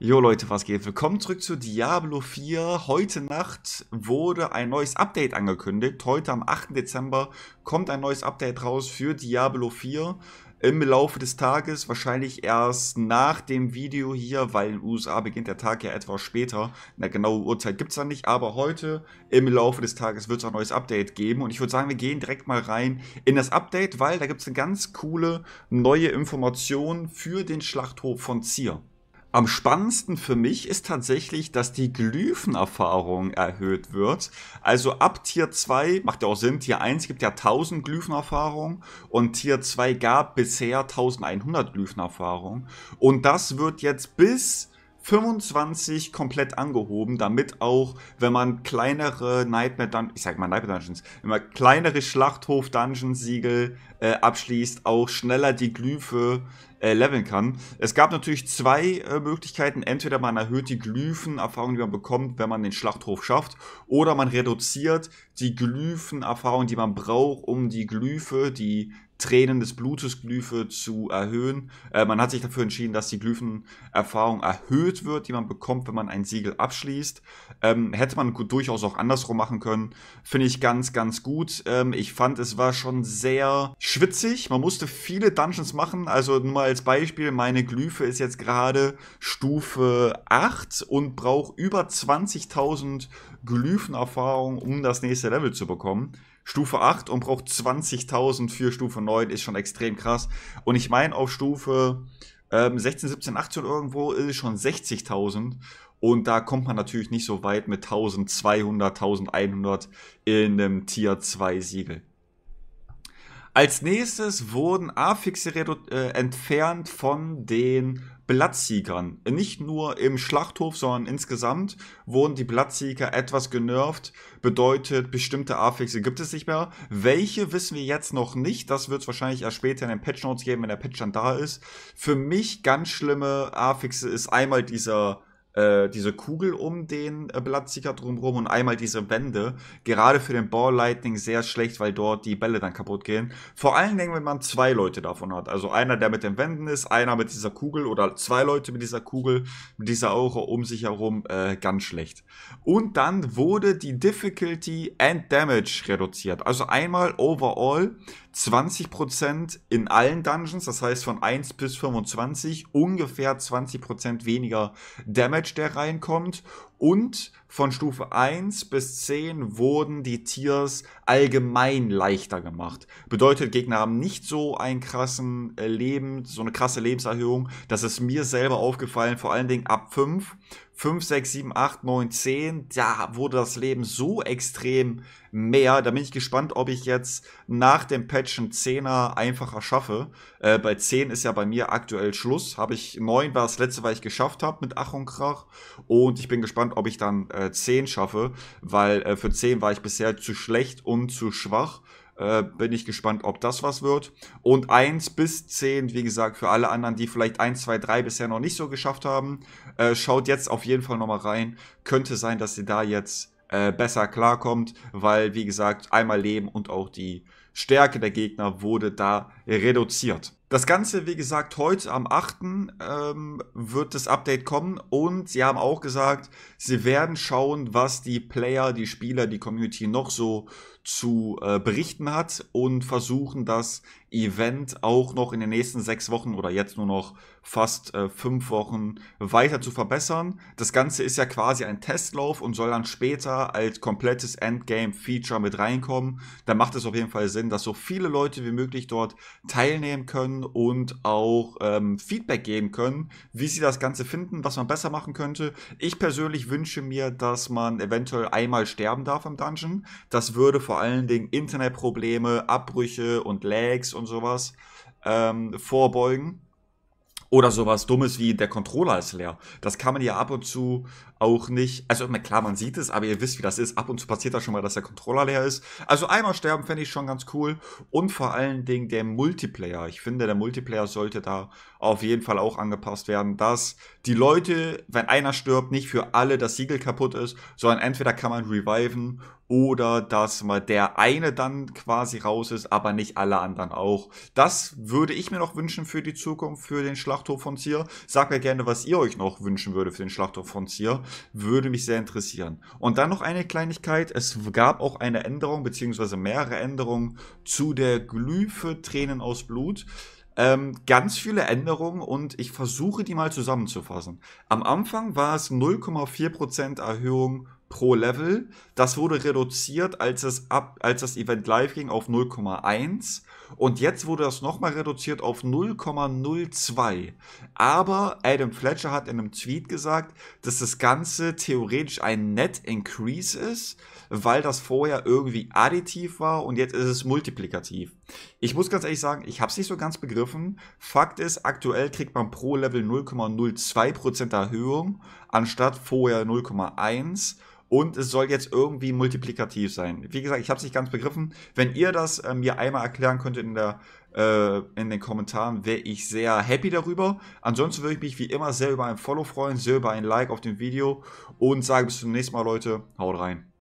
Jo Leute, was geht? Willkommen zurück zu Diablo 4. Heute Nacht wurde ein neues Update angekündigt. Heute am 8. Dezember kommt ein neues Update raus für Diablo 4. Im Laufe des Tages, wahrscheinlich erst nach dem Video hier, weil in den USA beginnt der Tag ja etwas später. Eine genaue Uhrzeit gibt es da nicht, aber heute im Laufe des Tages wird es ein neues Update geben. Und ich würde sagen, wir gehen direkt mal rein in das Update, weil da gibt es eine ganz coole neue Information für den Schlachthof von Zier. Am spannendsten für mich ist tatsächlich, dass die Glyphenerfahrung erhöht wird. Also ab Tier 2, macht ja auch Sinn, Tier 1 gibt ja 1000 Glyphenerfahrung und Tier 2 gab bisher 1100 Glyphenerfahrung. Und das wird jetzt bis 25 komplett angehoben, damit auch, wenn man kleinere Nightmare Dungeons, ich sag mal Nightmare Dungeons, wenn man kleinere Schlachthof Dungeons Siegel äh, abschließt, auch schneller die Glyphe äh, leveln kann. Es gab natürlich zwei äh, Möglichkeiten. Entweder man erhöht die glyphen die man bekommt, wenn man den Schlachthof schafft, oder man reduziert die glyphen die man braucht, um die Glyphe, die Tränen des Blutes Glyphe zu erhöhen. Äh, man hat sich dafür entschieden, dass die Glyphenerfahrung erhöht wird, die man bekommt, wenn man ein Siegel abschließt. Ähm, hätte man durchaus auch andersrum machen können. Finde ich ganz, ganz gut. Ähm, ich fand, es war schon sehr schwitzig. Man musste viele Dungeons machen. Also nur mal als Beispiel, meine Glyphe ist jetzt gerade Stufe 8 und braucht über 20.000 Glyphenerfahrung, um das nächste Level zu bekommen. Stufe 8 und braucht 20.000 für Stufe 9, ist schon extrem krass. Und ich meine, auf Stufe ähm, 16, 17, 18 irgendwo ist es schon 60.000. Und da kommt man natürlich nicht so weit mit 1200, 1100 in einem Tier 2 Siegel. Als nächstes wurden A-Fixe äh, entfernt von den Blattsiegern. Nicht nur im Schlachthof, sondern insgesamt wurden die Blattsieger etwas genervt. Bedeutet, bestimmte A-Fixe gibt es nicht mehr. Welche wissen wir jetzt noch nicht. Das wird es wahrscheinlich erst später in den Patch Notes geben, wenn der Patch dann da ist. Für mich ganz schlimme A-Fixe ist einmal dieser äh, diese Kugel um den äh, Blattsicker drumherum und einmal diese Wände. Gerade für den Ball Lightning sehr schlecht, weil dort die Bälle dann kaputt gehen. Vor allen Dingen, wenn man zwei Leute davon hat. Also einer, der mit den Wänden ist, einer mit dieser Kugel oder zwei Leute mit dieser Kugel, mit dieser Aura um sich herum, äh, ganz schlecht. Und dann wurde die Difficulty and Damage reduziert. Also einmal overall 20% in allen Dungeons, das heißt von 1 bis 25 ungefähr 20% weniger Damage, der reinkommt und von Stufe 1 bis 10 wurden die Tiers allgemein leichter gemacht. Bedeutet, Gegner haben nicht so einen krassen äh, Leben, so eine krasse Lebenserhöhung. Das ist mir selber aufgefallen, vor allen Dingen ab 5. 5, 6, 7, 8, 9, 10, da wurde das Leben so extrem mehr. Da bin ich gespannt, ob ich jetzt nach dem Patch einen 10er einfacher schaffe. Äh, bei 10 ist ja bei mir aktuell Schluss. Habe ich 9 war das letzte, was ich geschafft habe mit Ach und Krach. Und ich bin gespannt, gespannt, ob ich dann äh, 10 schaffe, weil äh, für 10 war ich bisher zu schlecht und zu schwach. Äh, bin ich gespannt, ob das was wird. Und 1 bis 10, wie gesagt, für alle anderen, die vielleicht 1, 2, 3 bisher noch nicht so geschafft haben, äh, schaut jetzt auf jeden Fall nochmal rein. Könnte sein, dass ihr da jetzt äh, besser klarkommt, weil, wie gesagt, einmal Leben und auch die Stärke der Gegner wurde da reduziert. Das Ganze, wie gesagt, heute am 8. Ähm, wird das Update kommen und sie haben auch gesagt, sie werden schauen, was die Player, die Spieler, die Community noch so zu äh, berichten hat und versuchen das Event auch noch in den nächsten sechs Wochen oder jetzt nur noch fast äh, fünf Wochen weiter zu verbessern. Das Ganze ist ja quasi ein Testlauf und soll dann später als komplettes Endgame-Feature mit reinkommen. Da macht es auf jeden Fall Sinn, bisschen, dass so viele Leute wie möglich dort teilnehmen können und auch ähm, Feedback geben können, wie sie das Ganze finden, was man besser machen könnte. Ich persönlich wünsche mir, dass man eventuell einmal sterben darf im Dungeon. Das würde vor allen Dingen Internetprobleme, Abbrüche und Lags und sowas ähm, vorbeugen. Oder sowas Dummes wie der Controller ist leer. Das kann man ja ab und zu auch nicht. Also klar, man sieht es, aber ihr wisst, wie das ist. Ab und zu passiert das schon mal, dass der Controller leer ist. Also einmal sterben fände ich schon ganz cool. Und vor allen Dingen der Multiplayer. Ich finde, der Multiplayer sollte da auf jeden Fall auch angepasst werden, dass die Leute, wenn einer stirbt, nicht für alle das Siegel kaputt ist, sondern entweder kann man reviven oder dass mal der eine dann quasi raus ist, aber nicht alle anderen auch. Das würde ich mir noch wünschen für die Zukunft, für den Schlachthof von Zier. Sagt mir gerne, was ihr euch noch wünschen würde für den Schlachthof von Zier würde mich sehr interessieren. Und dann noch eine Kleinigkeit, es gab auch eine Änderung, beziehungsweise mehrere Änderungen zu der Glyphe Tränen aus Blut. Ähm, ganz viele Änderungen und ich versuche die mal zusammenzufassen. Am Anfang war es 0,4% Erhöhung pro Level. Das wurde reduziert, als, es ab, als das Event live ging, auf 0,1. Und jetzt wurde das nochmal reduziert auf 0,02. Aber Adam Fletcher hat in einem Tweet gesagt, dass das Ganze theoretisch ein Net Increase ist, weil das vorher irgendwie additiv war und jetzt ist es multiplikativ. Ich muss ganz ehrlich sagen, ich habe es nicht so ganz begriffen. Fakt ist, aktuell kriegt man pro Level 0,02% Erhöhung anstatt vorher 0,1 und es soll jetzt irgendwie multiplikativ sein. Wie gesagt, ich habe es nicht ganz begriffen. Wenn ihr das äh, mir einmal erklären könntet in, der, äh, in den Kommentaren, wäre ich sehr happy darüber. Ansonsten würde ich mich wie immer sehr über ein Follow freuen, sehr über ein Like auf dem Video und sage bis zum nächsten Mal, Leute. Haut rein.